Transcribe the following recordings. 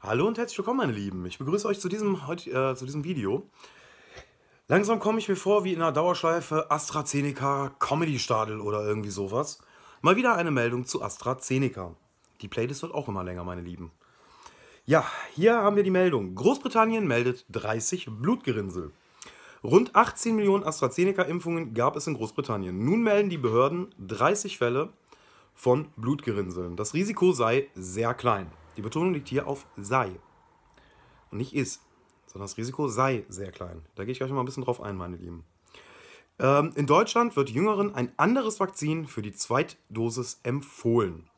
Hallo und herzlich willkommen, meine Lieben. Ich begrüße euch zu diesem, heut, äh, zu diesem Video. Langsam komme ich mir vor wie in einer Dauerschleife AstraZeneca Comedy Stadel oder irgendwie sowas. Mal wieder eine Meldung zu AstraZeneca. Die Playlist wird auch immer länger, meine Lieben. Ja, hier haben wir die Meldung. Großbritannien meldet 30 Blutgerinnsel. Rund 18 Millionen AstraZeneca-Impfungen gab es in Großbritannien. Nun melden die Behörden 30 Fälle von Blutgerinnseln. Das Risiko sei sehr klein. Die Betonung liegt hier auf sei und nicht ist, sondern das Risiko sei sehr klein. Da gehe ich gleich mal ein bisschen drauf ein, meine Lieben. Ähm, in Deutschland wird Jüngeren ein anderes Vakzin für die Zweitdosis empfohlen.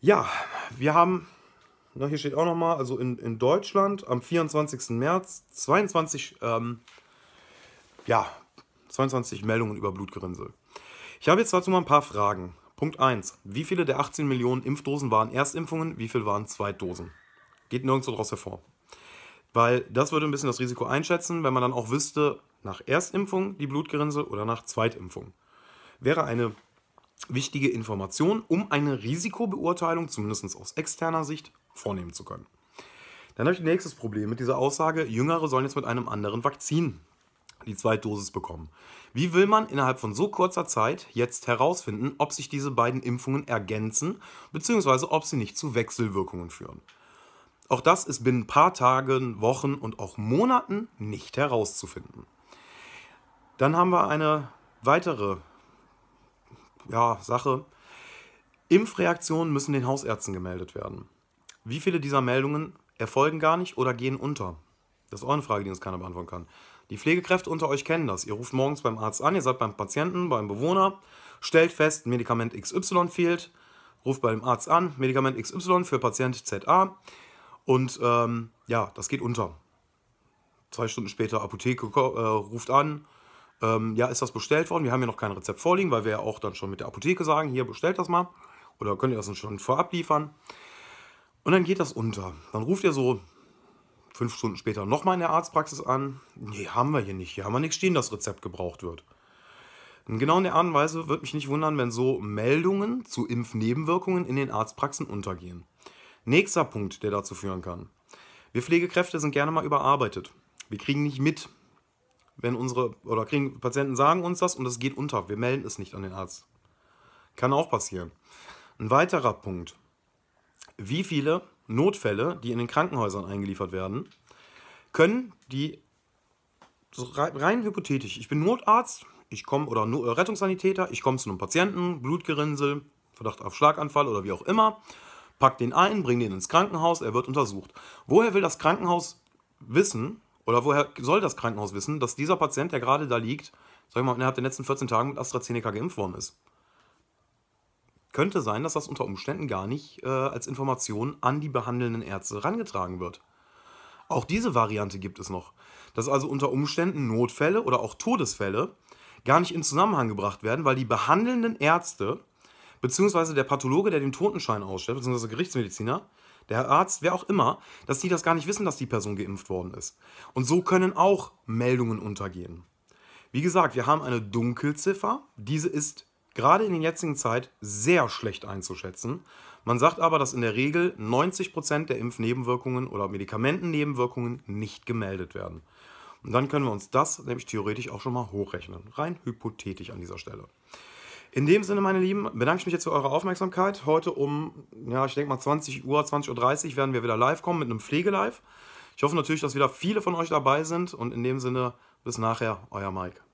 Ja, wir haben, na, hier steht auch nochmal, also in, in Deutschland am 24. März 22, ähm, ja, 22 Meldungen über Blutgerinnsel. Ich habe jetzt dazu mal ein paar Fragen. Punkt 1. Wie viele der 18 Millionen Impfdosen waren Erstimpfungen, wie viele waren Zweitdosen? Geht nirgendwo daraus hervor. Weil das würde ein bisschen das Risiko einschätzen, wenn man dann auch wüsste, nach Erstimpfung die Blutgerinnsel oder nach Zweitimpfung. Wäre eine wichtige Information, um eine Risikobeurteilung, zumindest aus externer Sicht, vornehmen zu können. Dann habe ich ein nächstes Problem mit dieser Aussage, Jüngere sollen jetzt mit einem anderen Vakzin die zweite Dosis bekommen. Wie will man innerhalb von so kurzer Zeit jetzt herausfinden, ob sich diese beiden Impfungen ergänzen bzw. ob sie nicht zu Wechselwirkungen führen? Auch das ist binnen ein paar Tagen, Wochen und auch Monaten nicht herauszufinden. Dann haben wir eine weitere ja, Sache. Impfreaktionen müssen den Hausärzten gemeldet werden. Wie viele dieser Meldungen erfolgen gar nicht oder gehen unter? Das ist auch eine Frage, die uns keiner beantworten kann. Die Pflegekräfte unter euch kennen das. Ihr ruft morgens beim Arzt an, ihr seid beim Patienten, beim Bewohner, stellt fest, Medikament XY fehlt, ruft beim Arzt an, Medikament XY für Patient ZA und ähm, ja, das geht unter. Zwei Stunden später, Apotheke äh, ruft an, ähm, ja, ist das bestellt worden? Wir haben ja noch kein Rezept vorliegen, weil wir ja auch dann schon mit der Apotheke sagen, hier bestellt das mal oder könnt ihr das schon vorab liefern? Und dann geht das unter. Dann ruft ihr so Fünf Stunden später nochmal in der Arztpraxis an. Nee, haben wir hier nicht. Hier haben wir nichts stehen, das Rezept gebraucht wird. Und genau in der Art und Weise wird mich nicht wundern, wenn so Meldungen zu Impfnebenwirkungen in den Arztpraxen untergehen. Nächster Punkt, der dazu führen kann. Wir Pflegekräfte sind gerne mal überarbeitet. Wir kriegen nicht mit, wenn unsere oder kriegen Patienten sagen uns das und es geht unter. Wir melden es nicht an den Arzt. Kann auch passieren. Ein weiterer Punkt. Wie viele Notfälle, die in den Krankenhäusern eingeliefert werden, können die so rein hypothetisch, ich bin Notarzt, ich komme oder äh, Rettungssanitäter, ich komme zu einem Patienten, Blutgerinnsel, Verdacht auf Schlaganfall oder wie auch immer, pack den ein, bring den ins Krankenhaus, er wird untersucht. Woher will das Krankenhaus wissen oder woher soll das Krankenhaus wissen, dass dieser Patient, der gerade da liegt, sag ich mal, innerhalb der letzten 14 Tagen mit AstraZeneca geimpft worden ist? könnte sein, dass das unter Umständen gar nicht äh, als Information an die behandelnden Ärzte herangetragen wird. Auch diese Variante gibt es noch, dass also unter Umständen Notfälle oder auch Todesfälle gar nicht in Zusammenhang gebracht werden, weil die behandelnden Ärzte beziehungsweise der Pathologe, der den Totenschein ausstellt, beziehungsweise Gerichtsmediziner, der Arzt, wer auch immer, dass die das gar nicht wissen, dass die Person geimpft worden ist. Und so können auch Meldungen untergehen. Wie gesagt, wir haben eine Dunkelziffer. Diese ist gerade in der jetzigen Zeit sehr schlecht einzuschätzen. Man sagt aber, dass in der Regel 90% Prozent der Impfnebenwirkungen oder Medikamentennebenwirkungen nicht gemeldet werden. Und dann können wir uns das nämlich theoretisch auch schon mal hochrechnen. Rein hypothetisch an dieser Stelle. In dem Sinne, meine Lieben, bedanke ich mich jetzt für eure Aufmerksamkeit. Heute um, ja, ich denke mal 20 Uhr, 20.30 Uhr werden wir wieder live kommen mit einem Pflegelive. Ich hoffe natürlich, dass wieder viele von euch dabei sind und in dem Sinne, bis nachher, euer Mike.